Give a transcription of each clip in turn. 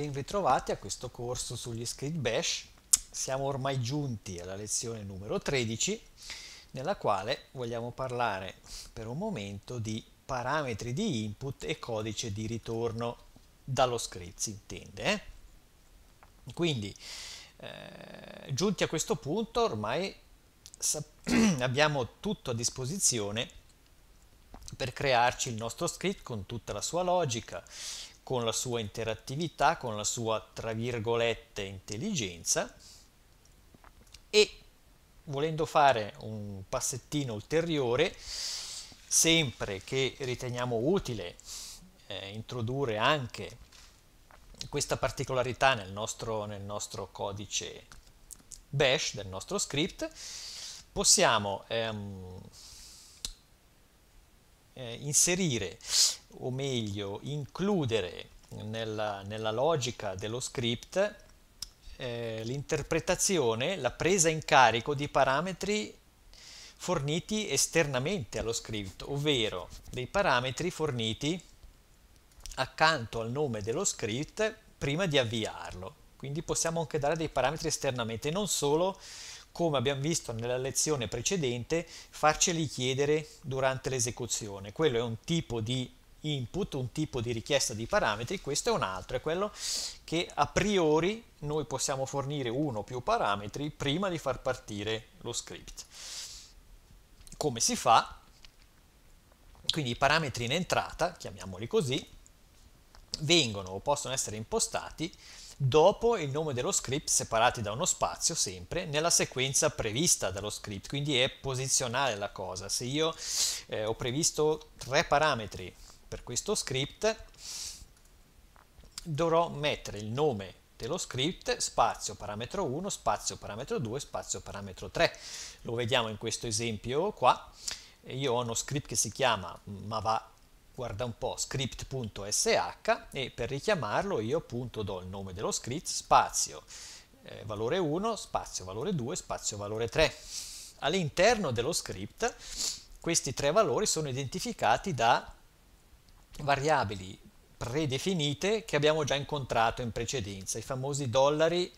ben ritrovati a questo corso sugli script bash. Siamo ormai giunti alla lezione numero 13 nella quale vogliamo parlare per un momento di parametri di input e codice di ritorno dallo script si intende. Eh? Quindi eh, giunti a questo punto ormai abbiamo tutto a disposizione per crearci il nostro script con tutta la sua logica, con la sua interattività, con la sua, tra virgolette, intelligenza e volendo fare un passettino ulteriore, sempre che riteniamo utile eh, introdurre anche questa particolarità nel nostro, nel nostro codice bash, del nostro script, possiamo ehm, eh, inserire o meglio includere nella, nella logica dello script eh, l'interpretazione, la presa in carico di parametri forniti esternamente allo script, ovvero dei parametri forniti accanto al nome dello script prima di avviarlo. Quindi possiamo anche dare dei parametri esternamente, non solo come abbiamo visto nella lezione precedente, farceli chiedere durante l'esecuzione. Quello è un tipo di input, un tipo di richiesta di parametri, questo è un altro, è quello che a priori noi possiamo fornire uno o più parametri prima di far partire lo script. Come si fa? Quindi i parametri in entrata, chiamiamoli così, vengono o possono essere impostati dopo il nome dello script separati da uno spazio sempre nella sequenza prevista dallo script, quindi è posizionale la cosa. Se io eh, ho previsto tre parametri per questo script, dovrò mettere il nome dello script, spazio parametro 1, spazio parametro 2, spazio parametro 3. Lo vediamo in questo esempio qua. Io ho uno script che si chiama ma va guarda un po', script.sh e per richiamarlo io appunto do il nome dello script, spazio, eh, valore 1, spazio, valore 2, spazio, valore 3. All'interno dello script questi tre valori sono identificati da variabili predefinite che abbiamo già incontrato in precedenza, i famosi dollari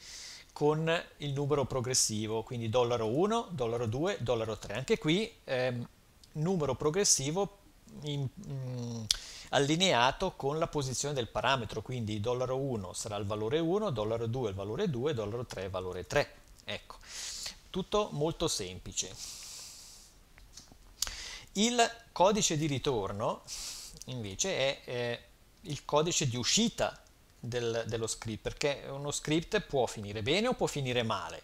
con il numero progressivo, quindi dollaro 1, dollaro 2, dollaro 3. Anche qui ehm, numero progressivo in, mh, mm, allineato con la posizione del parametro, quindi dollaro 1 sarà il valore 1, dollaro 2 il valore 2, dollaro 3 il valore 3. Ecco, tutto molto semplice. Il codice di ritorno invece è eh, il codice di uscita del, dello script, perché uno script può finire bene o può finire male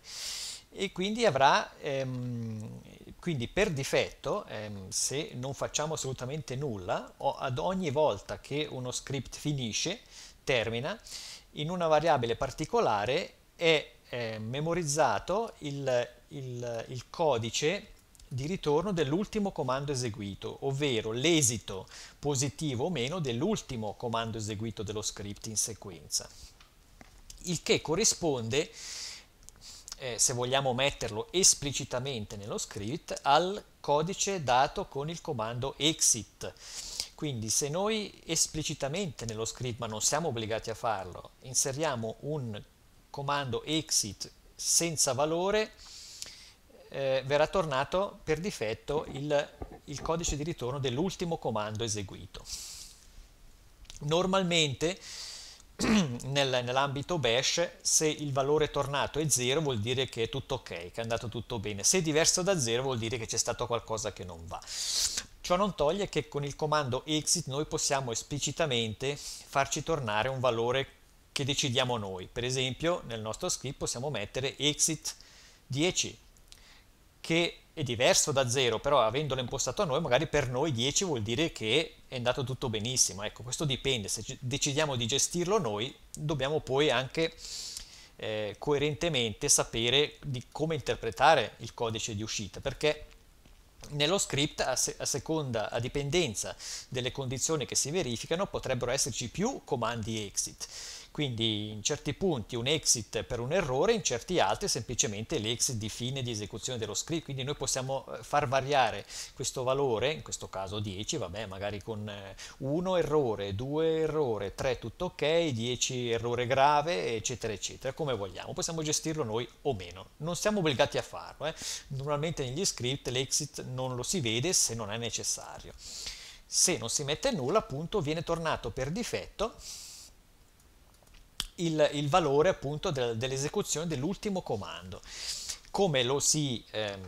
e quindi avrà ehm, quindi per difetto, ehm, se non facciamo assolutamente nulla, ad ogni volta che uno script finisce, termina, in una variabile particolare è eh, memorizzato il, il, il codice di ritorno dell'ultimo comando eseguito, ovvero l'esito positivo o meno dell'ultimo comando eseguito dello script in sequenza, il che corrisponde eh, se vogliamo metterlo esplicitamente nello script, al codice dato con il comando exit. Quindi se noi esplicitamente nello script, ma non siamo obbligati a farlo, inseriamo un comando exit senza valore, eh, verrà tornato per difetto il, il codice di ritorno dell'ultimo comando eseguito. Normalmente nell'ambito bash se il valore tornato è 0 vuol dire che è tutto ok, che è andato tutto bene, se è diverso da 0 vuol dire che c'è stato qualcosa che non va. Ciò non toglie che con il comando exit noi possiamo esplicitamente farci tornare un valore che decidiamo noi, per esempio nel nostro script possiamo mettere exit 10 che è diverso da 0, però avendolo impostato a noi, magari per noi 10 vuol dire che è andato tutto benissimo. Ecco, questo dipende, se decidiamo di gestirlo noi, dobbiamo poi anche eh, coerentemente sapere di come interpretare il codice di uscita, perché nello script, a, se a, seconda, a dipendenza delle condizioni che si verificano, potrebbero esserci più comandi exit quindi in certi punti un exit per un errore, in certi altri semplicemente l'exit di fine di esecuzione dello script. Quindi noi possiamo eh, far variare questo valore, in questo caso 10, vabbè, magari con 1 eh, errore, 2 errore, 3 tutto ok, 10 errore grave, eccetera, eccetera, come vogliamo. Possiamo gestirlo noi o meno. Non siamo obbligati a farlo. Eh. Normalmente negli script l'exit non lo si vede se non è necessario. Se non si mette nulla, appunto, viene tornato per difetto il, il valore appunto del, dell'esecuzione dell'ultimo comando. Come lo si ehm,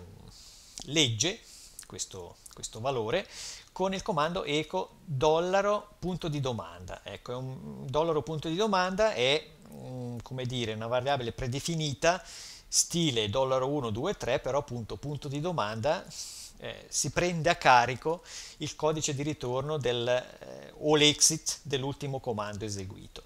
legge questo, questo valore? con il comando eco dollaro punto di domanda. Ecco, un dollaro punto di domanda è mm, come dire una variabile predefinita stile dollaro 1 2 3 però appunto punto di domanda eh, si prende a carico il codice di ritorno del eh, all exit dell'ultimo comando eseguito.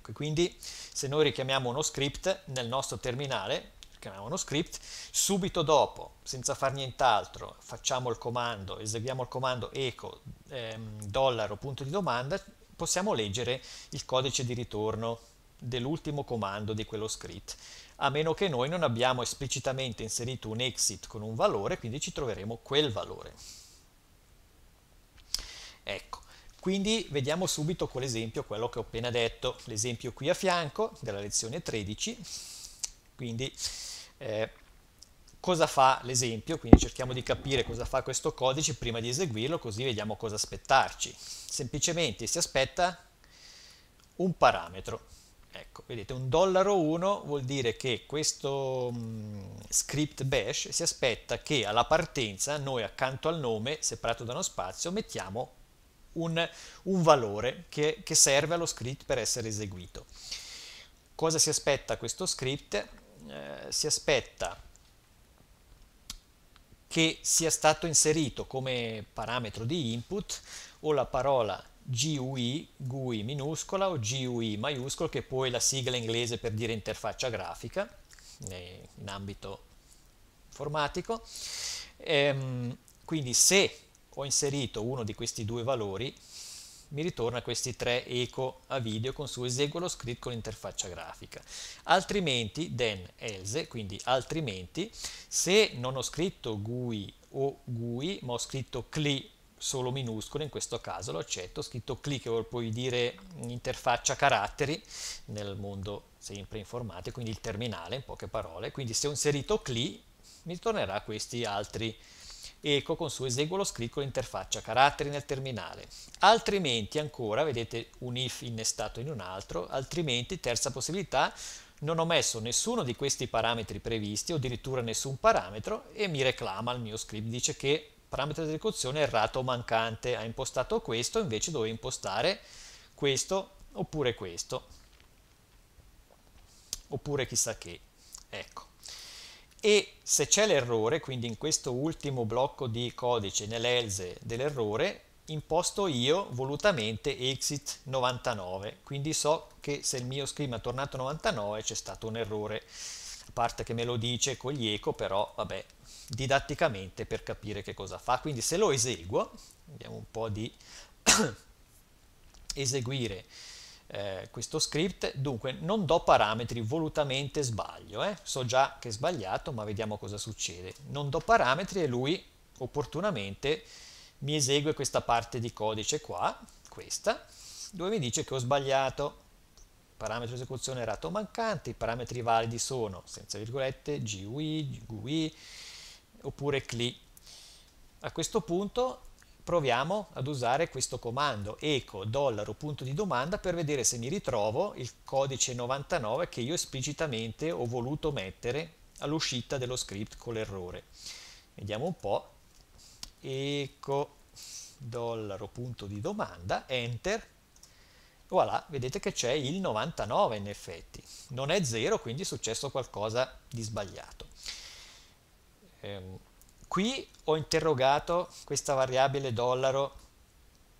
Ecco, quindi se noi richiamiamo uno script nel nostro terminale, chiamiamo uno script, subito dopo, senza fare nient'altro, facciamo il comando, eseguiamo il comando eco ehm, dollaro punto di domanda, possiamo leggere il codice di ritorno dell'ultimo comando di quello script, a meno che noi non abbiamo esplicitamente inserito un exit con un valore, quindi ci troveremo quel valore. Ecco, quindi vediamo subito con l'esempio quello che ho appena detto, l'esempio qui a fianco della lezione 13, quindi eh, cosa fa l'esempio, quindi cerchiamo di capire cosa fa questo codice prima di eseguirlo così vediamo cosa aspettarci. Semplicemente si aspetta un parametro, ecco, vedete un dollaro 1 vuol dire che questo mh, mm, script bash si aspetta che alla partenza noi accanto al nome separato da uno spazio mettiamo un, un valore che, che serve allo script per essere eseguito. Cosa si aspetta questo script? Eh, si aspetta che sia stato inserito come parametro di input o la parola GUI, GUI minuscola o GUI maiuscola, che è poi la sigla inglese per dire interfaccia grafica eh, in ambito informatico. Ehm, quindi se ho inserito uno di questi due valori, mi ritorna questi tre eco a video con su eseguo lo script con l'interfaccia grafica. Altrimenti, then else, quindi altrimenti, se non ho scritto GUI o GUI, ma ho scritto CLI solo minuscolo, in questo caso lo accetto, ho scritto CLI che vuol dire interfaccia caratteri nel mondo sempre informatico, quindi il terminale in poche parole, quindi se ho inserito CLI mi tornerà questi altri Eco con su eseguo lo scritto interfaccia caratteri nel terminale. Altrimenti ancora, vedete un if innestato in un altro, altrimenti terza possibilità, non ho messo nessuno di questi parametri previsti o addirittura nessun parametro e mi reclama il mio script, dice che parametro di esecuzione errato o mancante, ha impostato questo, invece doveva impostare questo oppure questo, oppure chissà che, ecco e se c'è l'errore, quindi in questo ultimo blocco di codice nell'else dell'errore, imposto io volutamente exit 99, quindi so che se il mio schema è tornato 99 c'è stato un errore, a parte che me lo dice con gli eco, però vabbè, didatticamente per capire che cosa fa. Quindi se lo eseguo, vediamo un po' di eseguire eh, questo script, dunque non do parametri, volutamente sbaglio, eh? so già che è sbagliato ma vediamo cosa succede, non do parametri e lui opportunamente mi esegue questa parte di codice qua, questa, dove mi dice che ho sbagliato, parametro esecuzione errato mancante, i parametri validi sono, senza virgolette, GUI, GUI, oppure CLI. A questo punto proviamo ad usare questo comando eco dollaro punto di domanda per vedere se mi ritrovo il codice 99 che io esplicitamente ho voluto mettere all'uscita dello script con l'errore vediamo un po' eco dollaro punto di domanda enter voilà vedete che c'è il 99 in effetti non è 0 quindi è successo qualcosa di sbagliato ehm, qui ho interrogato questa variabile dollaro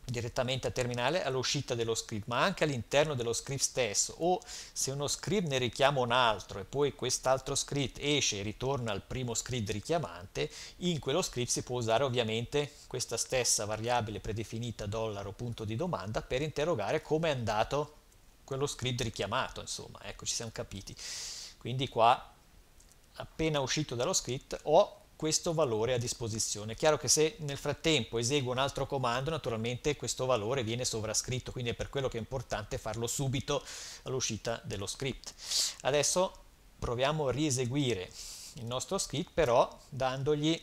direttamente a terminale all'uscita dello script ma anche all'interno dello script stesso o se uno script ne richiama un altro e poi quest'altro script esce e ritorna al primo script richiamante in quello script si può usare ovviamente questa stessa variabile predefinita dollaro punto di domanda per interrogare come è andato quello script richiamato insomma ecco ci siamo capiti quindi qua appena uscito dallo script ho questo valore a disposizione. È chiaro che se nel frattempo eseguo un altro comando, naturalmente questo valore viene sovrascritto, quindi è per quello che è importante farlo subito all'uscita dello script. Adesso proviamo a rieseguire il nostro script, però dandogli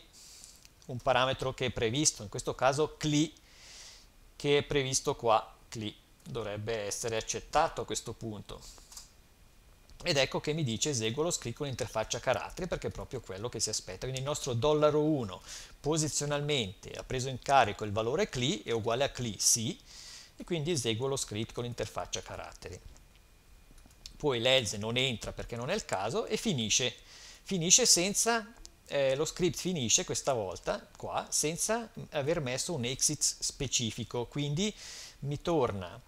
un parametro che è previsto, in questo caso CLI, che è previsto qua, CLI dovrebbe essere accettato a questo punto ed ecco che mi dice eseguo lo script con interfaccia caratteri perché è proprio quello che si aspetta. Quindi il nostro 1 posizionalmente ha preso in carico il valore CLI è uguale a CLI sì e quindi eseguo lo script con interfaccia caratteri. Poi l'else non entra perché non è il caso e finisce. Finisce senza, eh, lo script finisce questa volta qua senza aver messo un exit specifico, quindi mi torna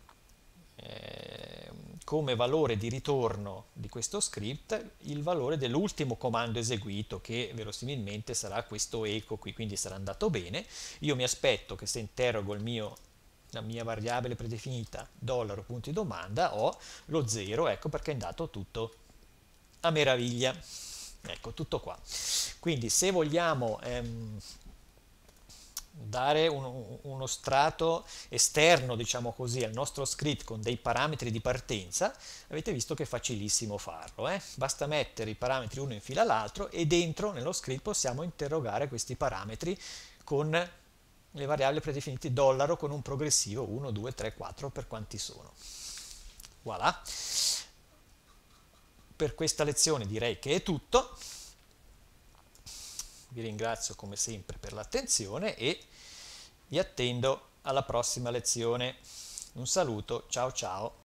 Ehm, come valore di ritorno di questo script il valore dell'ultimo comando eseguito che verosimilmente sarà questo eco qui, quindi sarà andato bene. Io mi aspetto che se interrogo mio, la mia variabile predefinita dollaro punto di domanda ho lo 0, ecco perché è andato tutto a meraviglia. Ecco, tutto qua. Quindi se vogliamo... Ehm, dare un, uno strato esterno, diciamo così, al nostro script con dei parametri di partenza, avete visto che è facilissimo farlo. Eh? Basta mettere i parametri uno in fila all'altro e dentro nello script possiamo interrogare questi parametri con le variabili predefinite dollaro con un progressivo 1, 2, 3, 4 per quanti sono. Voilà. Per questa lezione direi che è tutto vi ringrazio come sempre per l'attenzione e vi attendo alla prossima lezione. Un saluto, ciao ciao!